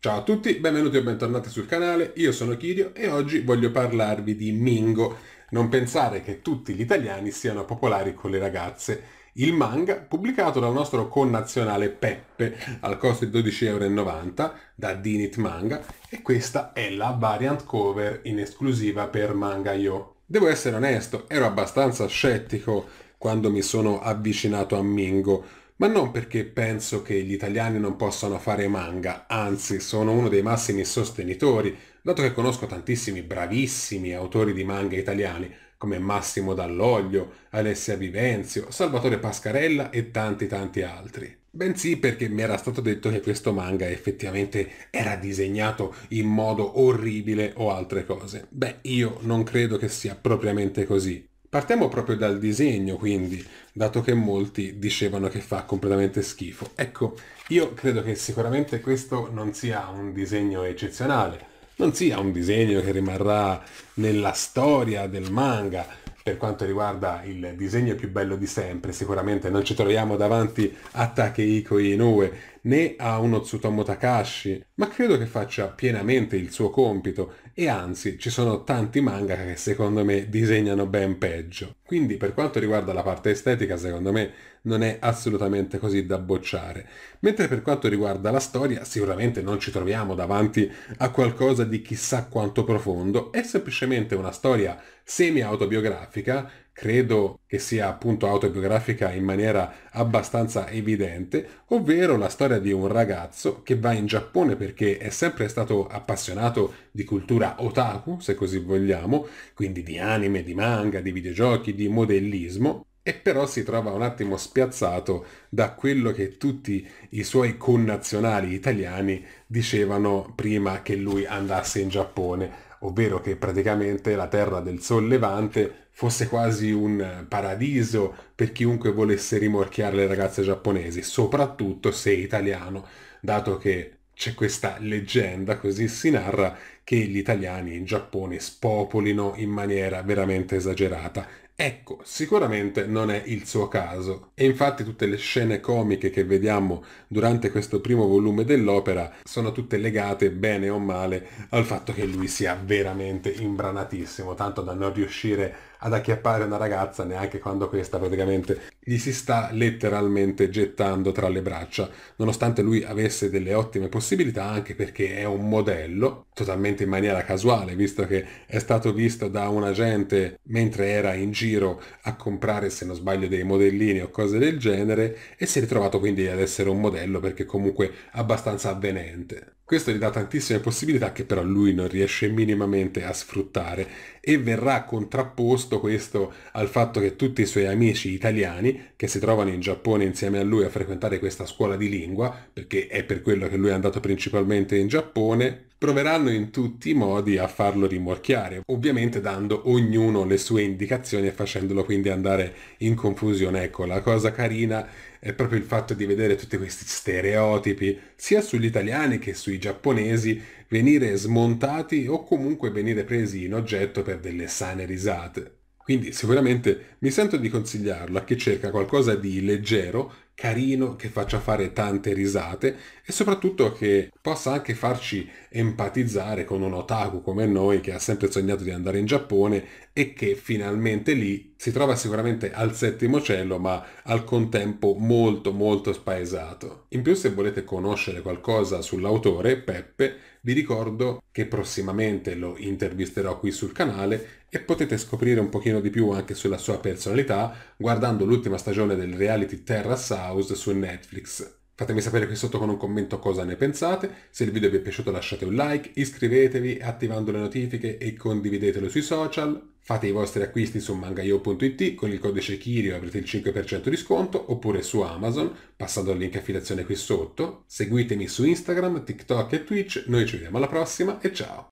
Ciao a tutti, benvenuti o bentornati sul canale, io sono Kirio e oggi voglio parlarvi di Mingo. Non pensare che tutti gli italiani siano popolari con le ragazze. Il manga, pubblicato dal nostro connazionale Peppe, al costo di 12,90€ da Dinit Manga, e questa è la variant cover in esclusiva per Manga.io. Devo essere onesto, ero abbastanza scettico quando mi sono avvicinato a Mingo, ma non perché penso che gli italiani non possano fare manga, anzi sono uno dei massimi sostenitori, dato che conosco tantissimi bravissimi autori di manga italiani, come Massimo Dall'Oglio, Alessia Vivenzio, Salvatore Pascarella e tanti tanti altri. Bensì perché mi era stato detto che questo manga effettivamente era disegnato in modo orribile o altre cose. Beh, io non credo che sia propriamente così. Partiamo proprio dal disegno, quindi, dato che molti dicevano che fa completamente schifo. Ecco, io credo che sicuramente questo non sia un disegno eccezionale, non sia un disegno che rimarrà nella storia del manga. Per quanto riguarda il disegno più bello di sempre, sicuramente non ci troviamo davanti a Takehiko Inoue né a uno Tsutomu Takashi, ma credo che faccia pienamente il suo compito e anzi ci sono tanti manga che secondo me disegnano ben peggio. Quindi per quanto riguarda la parte estetica secondo me non è assolutamente così da bocciare. Mentre per quanto riguarda la storia sicuramente non ci troviamo davanti a qualcosa di chissà quanto profondo, è semplicemente una storia semi-autobiografica credo che sia appunto autobiografica in maniera abbastanza evidente, ovvero la storia di un ragazzo che va in Giappone perché è sempre stato appassionato di cultura otaku, se così vogliamo, quindi di anime, di manga, di videogiochi, di modellismo, e però si trova un attimo spiazzato da quello che tutti i suoi connazionali italiani dicevano prima che lui andasse in Giappone, ovvero che praticamente la terra del sol levante fosse quasi un paradiso per chiunque volesse rimorchiare le ragazze giapponesi, soprattutto se italiano, dato che c'è questa leggenda, così si narra, che gli italiani in Giappone spopolino in maniera veramente esagerata. Ecco, sicuramente non è il suo caso e infatti tutte le scene comiche che vediamo durante questo primo volume dell'opera sono tutte legate bene o male al fatto che lui sia veramente imbranatissimo, tanto da non riuscire ad acchiappare una ragazza neanche quando questa praticamente gli si sta letteralmente gettando tra le braccia, nonostante lui avesse delle ottime possibilità anche perché è un modello, totalmente in maniera casuale, visto che è stato visto da un agente mentre era in giro a comprare, se non sbaglio, dei modellini o cose del genere e si è ritrovato quindi ad essere un modello perché comunque abbastanza avvenente. Questo gli dà tantissime possibilità che però lui non riesce minimamente a sfruttare e verrà contrapposto questo al fatto che tutti i suoi amici italiani che si trovano in Giappone insieme a lui a frequentare questa scuola di lingua, perché è per quello che lui è andato principalmente in Giappone, proveranno in tutti i modi a farlo rimorchiare, ovviamente dando ognuno le sue indicazioni e facendolo quindi andare in confusione. Ecco, la cosa carina è proprio il fatto di vedere tutti questi stereotipi, sia sugli italiani che sui giapponesi, venire smontati o comunque venire presi in oggetto per delle sane risate. Quindi sicuramente mi sento di consigliarlo a chi cerca qualcosa di leggero, carino, che faccia fare tante risate e soprattutto che possa anche farci empatizzare con un otaku come noi che ha sempre sognato di andare in Giappone e che finalmente lì si trova sicuramente al settimo cielo ma al contempo molto molto spaesato. In più se volete conoscere qualcosa sull'autore, Peppe, vi ricordo che prossimamente lo intervisterò qui sul canale e potete scoprire un pochino di più anche sulla sua personalità guardando l'ultima stagione del reality Terra House su Netflix. Fatemi sapere qui sotto con un commento cosa ne pensate, se il video vi è piaciuto lasciate un like, iscrivetevi attivando le notifiche e condividetelo sui social, fate i vostri acquisti su mangaio.it con il codice Kirio avrete il 5% di sconto oppure su Amazon passando al link affiliazione qui sotto, seguitemi su Instagram, TikTok e Twitch, noi ci vediamo alla prossima e ciao!